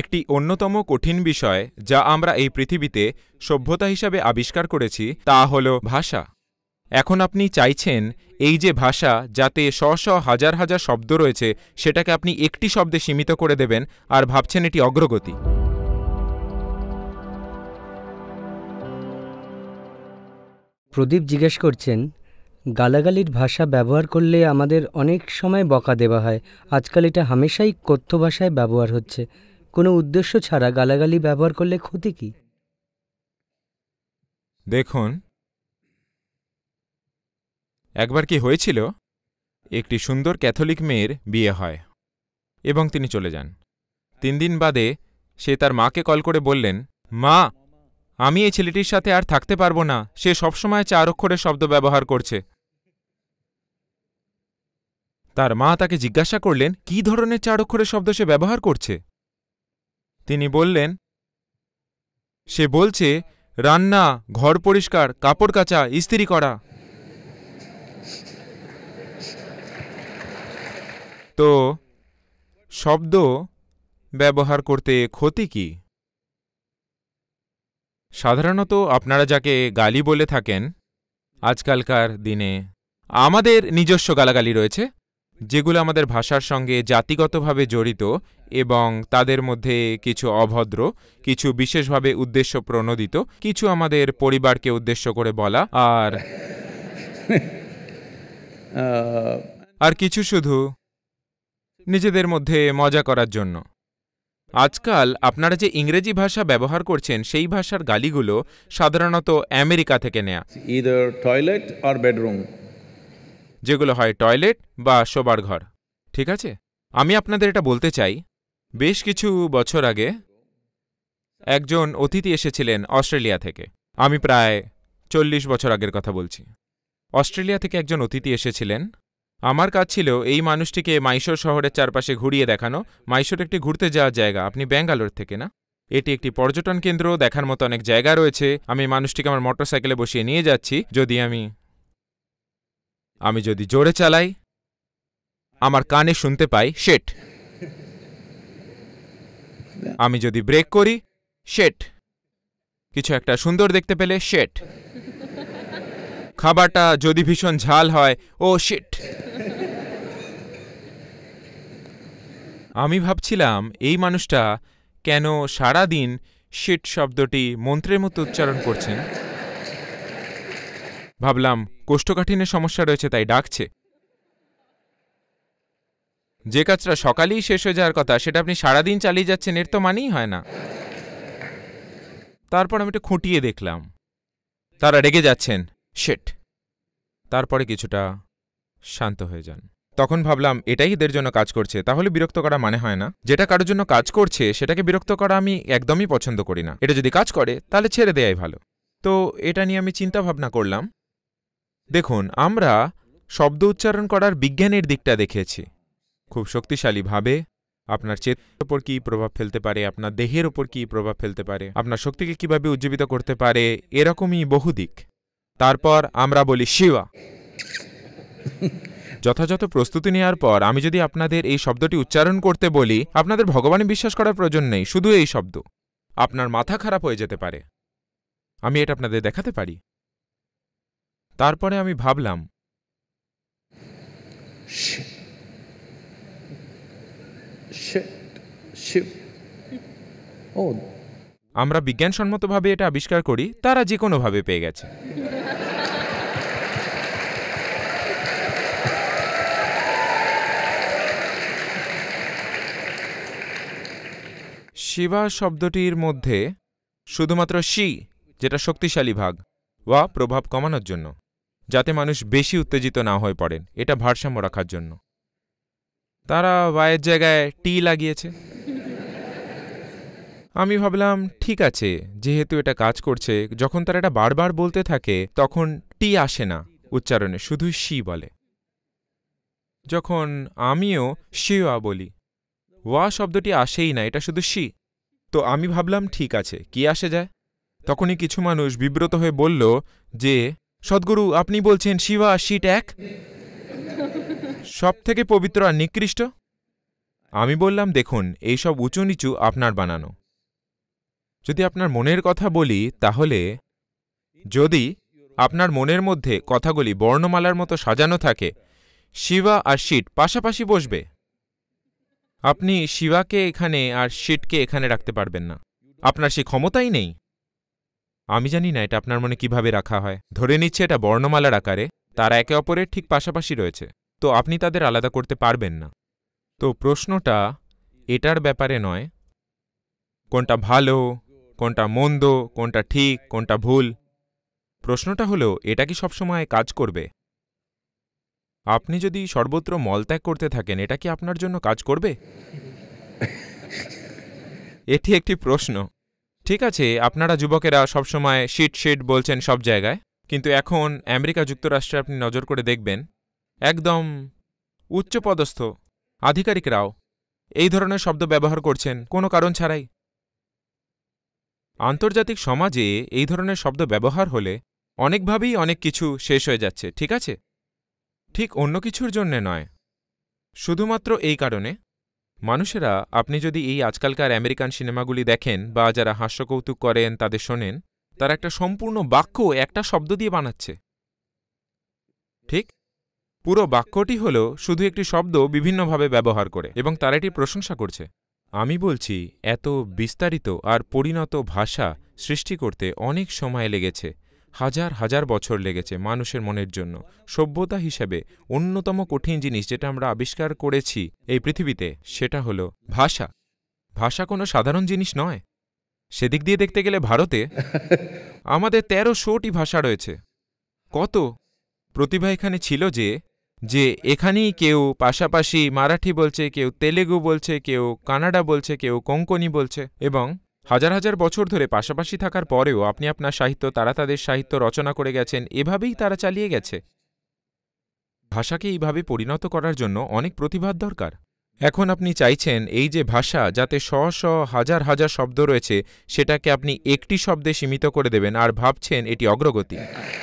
একটি অন্যতম কঠিন বিষয় যা আমরা এই পৃথিবীতে সভ্যতা হিসাবে আবিষ্কার করেছি তা হল ভাষা এখন আপনি চাইছেন এই যে ভাষা যাতে শ শ হাজার হাজার শব্দ রয়েছে সেটাকে আপনি একটি শব্দে সীমিত করে দেবেন আর ভাবছেন এটি অগ্রগতি প্রদীপ জিজ্ঞেস করছেন গালাগালির ভাষা ব্যবহার করলে আমাদের অনেক সময় বকা দেওয়া হয় আজকাল এটা হামেশাই কথ্য ভাষায় ব্যবহার হচ্ছে কোনো উদ্দেশ্য ছাড়া গালাগালি ব্যবহার করলে ক্ষতি কি দেখুন একবার কি হয়েছিল একটি সুন্দর ক্যাথলিক মেয়ের বিয়ে হয় এবং তিনি চলে যান তিন দিন বাদে সে তার মাকে কল করে বললেন মা আমি এই ছেলেটির সাথে আর থাকতে পারবো না সে সবসময় চার অক্ষরের শব্দ ব্যবহার করছে তার মা তাকে জিজ্ঞাসা করলেন কি ধরনের চার অক্ষরের শব্দ সে ব্যবহার করছে তিনি বললেন সে বলছে রান্না ঘর পরিষ্কার কাপড় কাচা ইস্ত্রি করা তো শব্দ ব্যবহার করতে ক্ষতি কি সাধারণত আপনারা যাকে গালি বলে থাকেন আজকালকার দিনে আমাদের নিজস্ব গালাগালি রয়েছে যেগুলো আমাদের ভাষার সঙ্গে জাতিগতভাবে জড়িত এবং তাদের মধ্যে কিছু অভদ্র কিছু বিশেষভাবে উদ্দেশ্য প্রণোদিত কিছু আমাদের পরিবারকে উদ্দেশ্য করে বলা আর আর কিছু শুধু নিজেদের মধ্যে মজা করার জন্য আজকাল আপনারা যে ইংরেজি ভাষা ব্যবহার করছেন সেই ভাষার গালিগুলো সাধারণত আমেরিকা থেকে নেয়া ইদার টয়লেট আর বেডরুম যেগুলো হয় টয়লেট বা শোবার ঘর ঠিক আছে আমি আপনাদের এটা বলতে চাই বেশ কিছু বছর আগে একজন অতিথি এসেছিলেন অস্ট্রেলিয়া থেকে আমি প্রায় চল্লিশ বছর আগের কথা বলছি অস্ট্রেলিয়া থেকে একজন অতিথি এসেছিলেন আমার কাজ ছিল এই মানুষটিকে মাইশোর শহরের চারপাশে ঘুরিয়ে দেখানো মাইশোর একটি ঘুরতে যাওয়ার জায়গা আপনি ব্যাঙ্গালোর থেকে না এটি একটি পর্যটন কেন্দ্র দেখার মতো অনেক জায়গা রয়েছে আমি মানুষটিকে আমার মোটরসাইকেলে বসিয়ে নিয়ে যাচ্ছি যদি আমি আমি যদি জোরে চালাই আমার কানে শুনতে পাই শেট আমি যদি ব্রেক করি শেট কিছু একটা সুন্দর দেখতে পেলে শেট খাবারটা যদি ভীষণ ঝাল হয় ও শেট আমি ভাবছিলাম এই মানুষটা কেন সারা দিন শেট শব্দটি মন্ত্রের মতো উচ্চারণ করছেন ভাবলাম কোষ্ঠকাঠিনের সমস্যা রয়েছে তাই ডাকছে যে কাজটা সকালেই শেষ হয়ে যাওয়ার কথা সেটা আপনি সারাদিন চালিয়ে যাচ্ছেন এর তো মানেই হয় না তারপর আমি এটা খুঁটিয়ে দেখলাম তারা রেগে যাচ্ছেন শেট তারপরে কিছুটা শান্ত হয়ে যান তখন ভাবলাম এটাই এদের জন্য কাজ করছে তাহলে বিরক্ত করা মানে হয় না যেটা কারোর জন্য কাজ করছে সেটাকে বিরক্ত করা আমি একদমই পছন্দ করি না এটা যদি কাজ করে তাহলে ছেড়ে দেয়াই ভালো তো এটা নিয়ে আমি চিন্তা ভাবনা করলাম দেখুন আমরা শব্দ উচ্চারণ করার বিজ্ঞানের দিকটা দেখেছি খুব শক্তিশালীভাবে আপনার চেতনার ওপর কী প্রভাব ফেলতে পারে আপনার দেহের ওপর কী প্রভাব ফেলতে পারে আপনার শক্তিকে কিভাবে উজ্জীবিত করতে পারে এরকমই বহু দিক তারপর আমরা বলি শিবা যথাযথ প্রস্তুতি নেওয়ার পর আমি যদি আপনাদের এই শব্দটি উচ্চারণ করতে বলি আপনাদের ভগবানে বিশ্বাস করার প্রয়োজন নেই শুধু এই শব্দ আপনার মাথা খারাপ হয়ে যেতে পারে আমি এটা আপনাদের দেখাতে পারি তারপরে আমি ভাবলাম আমরা বিজ্ঞানসম্মতভাবে এটা আবিষ্কার করি তারা যে কোনোভাবে পেয়ে গেছে শিবা শব্দটির মধ্যে শুধুমাত্র শি যেটা শক্তিশালী ভাগ বা প্রভাব কমানোর জন্য যাতে মানুষ বেশি উত্তেজিত না হয়ে পড়েন এটা ভারসাম্য রাখার জন্য তারা ওয়াইয়ের জায়গায় টি লাগিয়েছে আমি ভাবলাম ঠিক আছে যেহেতু এটা কাজ করছে যখন তারা এটা বারবার বলতে থাকে তখন টি আসে না উচ্চারণে শুধু শি বলে যখন আমিও শিওয়া বলি ওয়া শব্দটি আসেই না এটা শুধু শি তো আমি ভাবলাম ঠিক আছে কি আসে যায় তখনই কিছু মানুষ বিব্রত হয়ে বলল যে সদ্গুরু আপনি বলছেন শিওয়া শিট এক সব থেকে পবিত্র আর নিকৃষ্ট আমি বললাম দেখুন এইসব উঁচু নিচু আপনার বানানো যদি আপনার মনের কথা বলি তাহলে যদি আপনার মনের মধ্যে কথাগুলি বর্ণমালার মতো সাজানো থাকে শিবা আর শিট পাশাপাশি বসবে আপনি শিবাকে এখানে আর শিটকে এখানে রাখতে পারবেন না আপনার সে ক্ষমতাই নেই আমি জানি না এটা আপনার মনে কিভাবে রাখা হয় ধরে নিচ্ছে এটা বর্ণমালার আকারে তারা একে অপরের ঠিক পাশাপাশি রয়েছে তো আপনি তাদের আলাদা করতে পারবেন না তো প্রশ্নটা এটার ব্যাপারে নয় কোনটা ভালো কোনটা মন্দ কোনটা ঠিক কোনটা ভুল প্রশ্নটা হলো এটা কি সবসময় কাজ করবে আপনি যদি সর্বত্র মলত্যাগ করতে থাকেন এটা কি আপনার জন্য কাজ করবে এটি একটি প্রশ্ন ঠিক আছে আপনারা যুবকেরা সবসময় শিট শিট বলছেন সব জায়গায় কিন্তু এখন আমেরিকা যুক্তরাষ্ট্রে আপনি নজর করে দেখবেন একদম উচ্চপদস্থ আধিকারিকরাও এই ধরনের শব্দ ব্যবহার করছেন কোনো কারণ ছাড়াই আন্তর্জাতিক সমাজে এই ধরনের শব্দ ব্যবহার হলে অনেকভাবেই অনেক কিছু শেষ হয়ে যাচ্ছে ঠিক আছে ঠিক অন্য কিছুর জন্যে নয় শুধুমাত্র এই কারণে মানুষেরা আপনি যদি এই আজকালকার আমেরিকান সিনেমাগুলি দেখেন বা যারা হাস্যকৌতুক করেন তাদের শোনেন তারা একটা সম্পূর্ণ বাক্য একটা শব্দ দিয়ে বানাচ্ছে ঠিক পুরো বাক্যটি হল শুধু একটি শব্দ বিভিন্নভাবে ব্যবহার করে এবং তারা এটি প্রশংসা করছে আমি বলছি এত বিস্তারিত আর পরিণত ভাষা সৃষ্টি করতে অনেক সময় লেগেছে হাজার হাজার বছর লেগেছে মানুষের মনের জন্য সভ্যতা হিসেবে অন্যতম কঠিন জিনিস যেটা আমরা আবিষ্কার করেছি এই পৃথিবীতে সেটা হল ভাষা ভাষা কোনো সাধারণ জিনিস নয় সেদিক দিয়ে দেখতে গেলে ভারতে আমাদের তেরো শোটি ভাষা রয়েছে কত প্রতিভা এখানে ছিল যে যে এখানেই কেউ পাশাপাশি মারাঠি বলছে কেউ তেলেগু বলছে কেউ কানাডা বলছে কেউ কোঙ্কনি বলছে এবং হাজার হাজার বছর ধরে পাশাপাশি থাকার পরেও আপনি আপনার সাহিত্য তারা তাদের সাহিত্য রচনা করে গেছেন এভাবেই তারা চালিয়ে গেছে ভাষাকে এইভাবে পরিণত করার জন্য অনেক প্রতিভাদ দরকার এখন আপনি চাইছেন এই যে ভাষা যাতে শ শ হাজার হাজার শব্দ রয়েছে সেটাকে আপনি একটি শব্দে সীমিত করে দেবেন আর ভাবছেন এটি অগ্রগতি